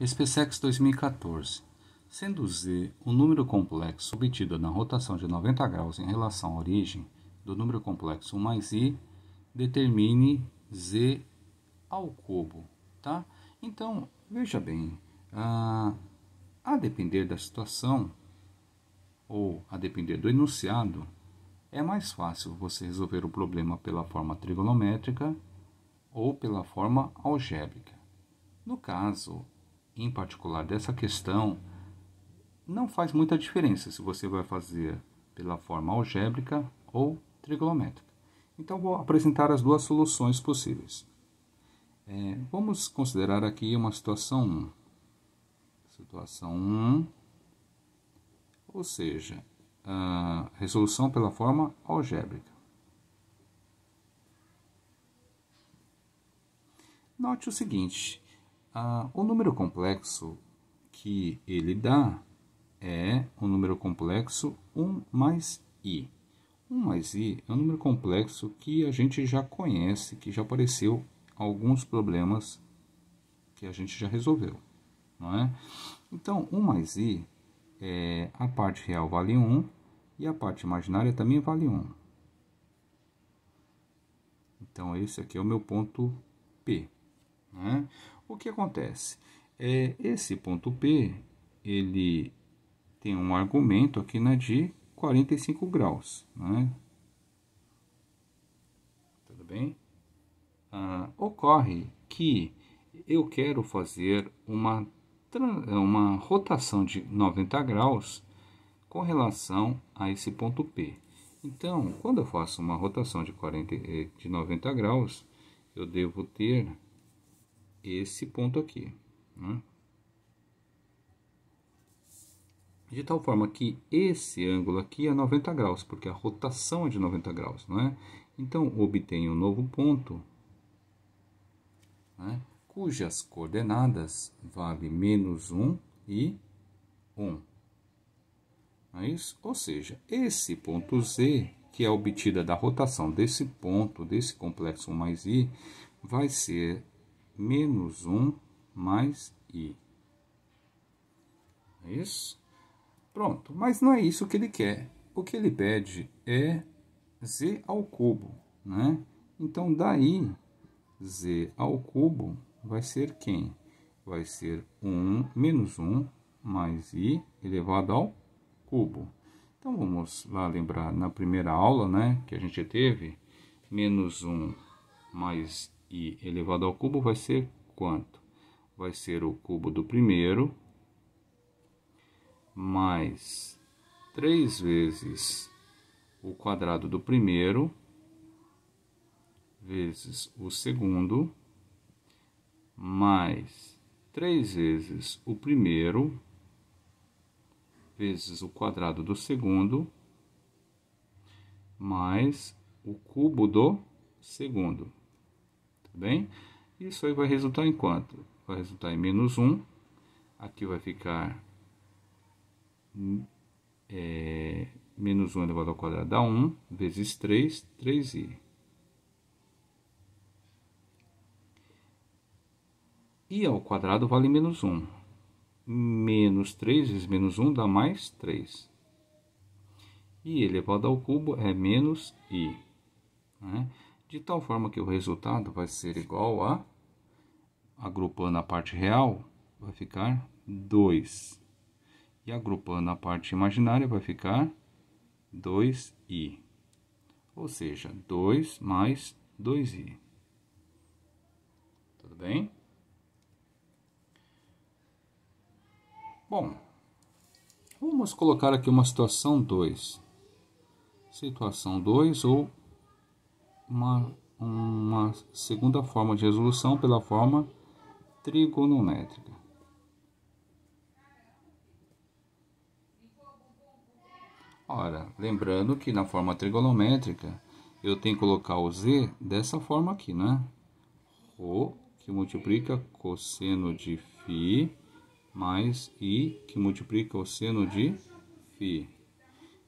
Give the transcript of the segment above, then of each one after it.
SpaceX 2014. Sendo Z o número complexo obtido na rotação de 90 graus em relação à origem do número complexo 1 mais I, determine Z ao cubo, tá? Então, veja bem, ah, a depender da situação, ou a depender do enunciado, é mais fácil você resolver o problema pela forma trigonométrica ou pela forma algébrica. No caso, em particular dessa questão, não faz muita diferença se você vai fazer pela forma algébrica ou trigonométrica. Então, vou apresentar as duas soluções possíveis. É, vamos considerar aqui uma situação 1. Situação 1, ou seja, a resolução pela forma algébrica. Note o seguinte, ah, o número complexo que ele dá é o número complexo 1 mais i. 1 mais i é um número complexo que a gente já conhece, que já apareceu alguns problemas que a gente já resolveu. Não é? Então, 1 mais i, é, a parte real vale 1 e a parte imaginária também vale 1. Então, esse aqui é o meu ponto P. Né? O que acontece? É, esse ponto P ele tem um argumento aqui na né, de 45 graus. Né? Tudo bem? Ah, ocorre que eu quero fazer uma, uma rotação de 90 graus com relação a esse ponto P. Então, quando eu faço uma rotação de, 40, eh, de 90 graus, eu devo ter esse ponto aqui. Né? De tal forma que esse ângulo aqui é 90 graus, porque a rotação é de 90 graus, não é? Então, obtenho um novo ponto, né? cujas coordenadas vale menos 1 e 1. Não é isso? Ou seja, esse ponto Z, que é obtida da rotação desse ponto, desse complexo 1 mais I, vai ser menos 1 mais i. É isso? Pronto, mas não é isso que ele quer. O que ele pede é z ao cubo, né? Então, daí, z ao cubo vai ser quem? Vai ser 1 menos 1 mais i elevado ao cubo. Então, vamos lá lembrar na primeira aula, né, que a gente teve, menos 1 mais i elevado ao cubo vai ser quanto? Vai ser o cubo do primeiro mais 3 vezes o quadrado do primeiro vezes o segundo mais 3 vezes o primeiro vezes o quadrado do segundo mais o cubo do segundo. Tá bem? Isso aí vai resultar em quanto? Vai resultar em menos 1. Aqui vai ficar é, menos 1 elevado ao quadrado dá 1, vezes 3, 3i. i ao quadrado vale menos 1. Menos 3 vezes menos 1 dá mais 3. i elevado ao cubo é menos i. Né? de tal forma que o resultado vai ser igual a, agrupando a parte real, vai ficar 2. E agrupando a parte imaginária, vai ficar 2i. Ou seja, 2 mais 2i. Tudo bem? Bom, vamos colocar aqui uma situação 2. Situação 2 ou uma, uma segunda forma de resolução pela forma trigonométrica. Ora, lembrando que na forma trigonométrica eu tenho que colocar o z dessa forma aqui, né? Rho que multiplica cosseno de φ mais i que multiplica o seno de φ.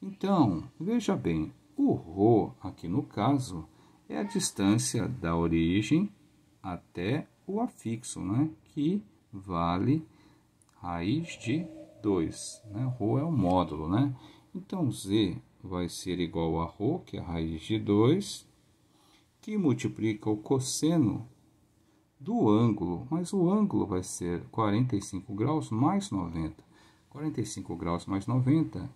Então, veja bem, o ρ aqui no caso é a distância da origem até o afixo, né? que vale raiz de 2. Né? Rho é o módulo. Né? Então, z vai ser igual a Rho, que é a raiz de 2, que multiplica o cosseno do ângulo, mas o ângulo vai ser 45 graus mais 90. 45 graus mais 90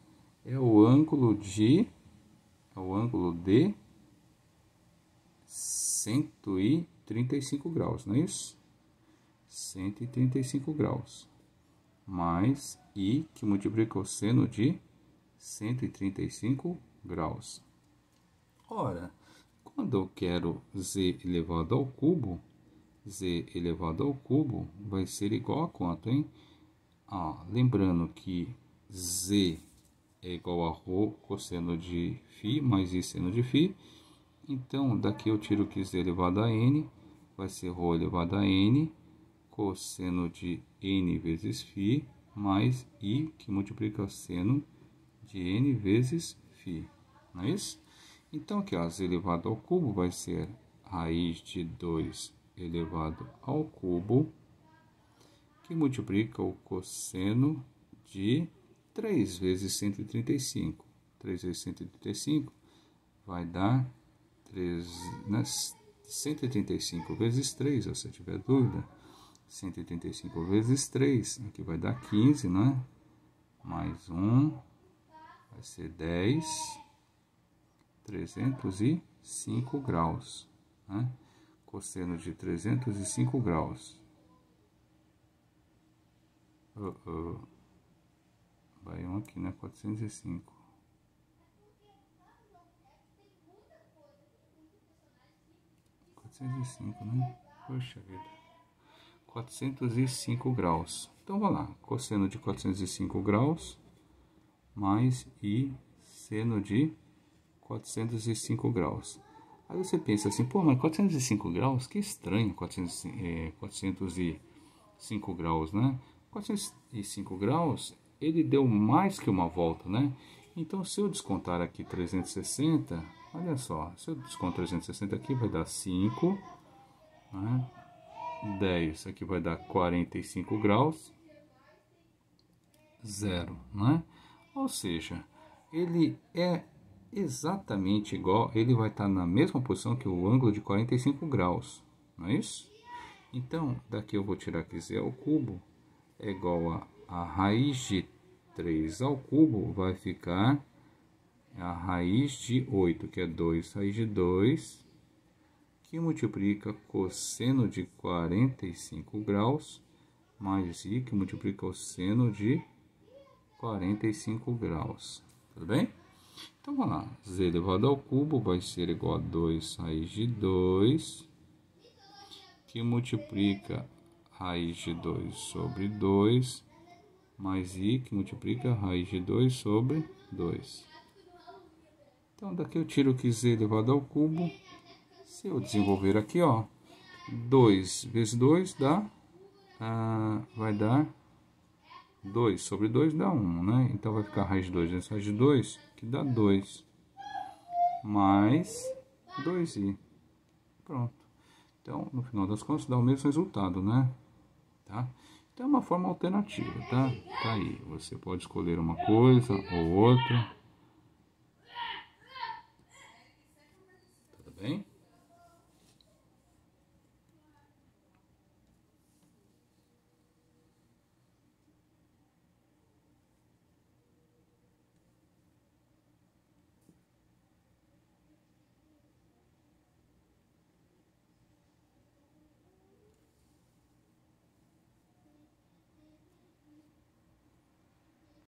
é o ângulo de é o ângulo de 135 graus, não é isso? 135 graus. Mais I, que multiplica o seno de 135 graus. Ora, quando eu quero z elevado ao cubo, z elevado ao cubo vai ser igual a quanto, hein? Ah, lembrando que z é igual a ρ cosseno de φ mais i seno de φ então, daqui eu tiro que z elevado a n vai ser ρ elevado a n cosseno de n vezes φ mais i que multiplica seno de n vezes φ, não é isso? Então, aqui, ó, z elevado ao cubo vai ser raiz de 2 elevado ao cubo, que multiplica o cosseno de 3 vezes 135. 3 vezes 135 vai dar 3, né, 185 vezes 3, se você tiver dúvida. 135 vezes 3, aqui né, vai dar 15, né? Mais 1, vai ser 10, 305 graus, né? Cosseno de 305 graus. Uh -oh. Vai um aqui, né? 405. 405, né? Poxa vida. 405 graus. Então, vamos lá. Cosseno de 405 graus mais I seno de 405 graus. Aí você pensa assim, pô, mas 405 graus? Que estranho, é, 405 graus, né? 405 graus, ele deu mais que uma volta, né? Então, se eu descontar aqui 360, Olha só, se eu desconto 360 aqui, vai dar 5, né? 10, aqui vai dar 45 graus, 0, né? Ou seja, ele é exatamente igual, ele vai estar tá na mesma posição que o ângulo de 45 graus, não é isso? Então, daqui eu vou tirar que z ao cubo é igual a, a raiz de 3 ao cubo, vai ficar é a raiz de 8, que é 2 raiz de 2, que multiplica cosseno de 45 graus, mais i, que multiplica o seno de 45 graus. Tudo bem? Então, vamos lá. z elevado ao cubo vai ser igual a 2 raiz de 2, que multiplica raiz de 2 sobre 2, mais i, que multiplica raiz de 2 sobre 2. Então daqui eu tiro que z elevado ao cubo. Se eu desenvolver aqui, ó, 2 vezes 2 dá, ah, vai dar 2 sobre 2 dá 1, um, né? Então vai ficar raiz de 2 vezes raiz de 2, que dá 2, mais 2i. Pronto. Então, no final das contas, dá o mesmo resultado, né? Tá? Então é uma forma alternativa, tá? Tá aí, você pode escolher uma coisa ou outra. bem?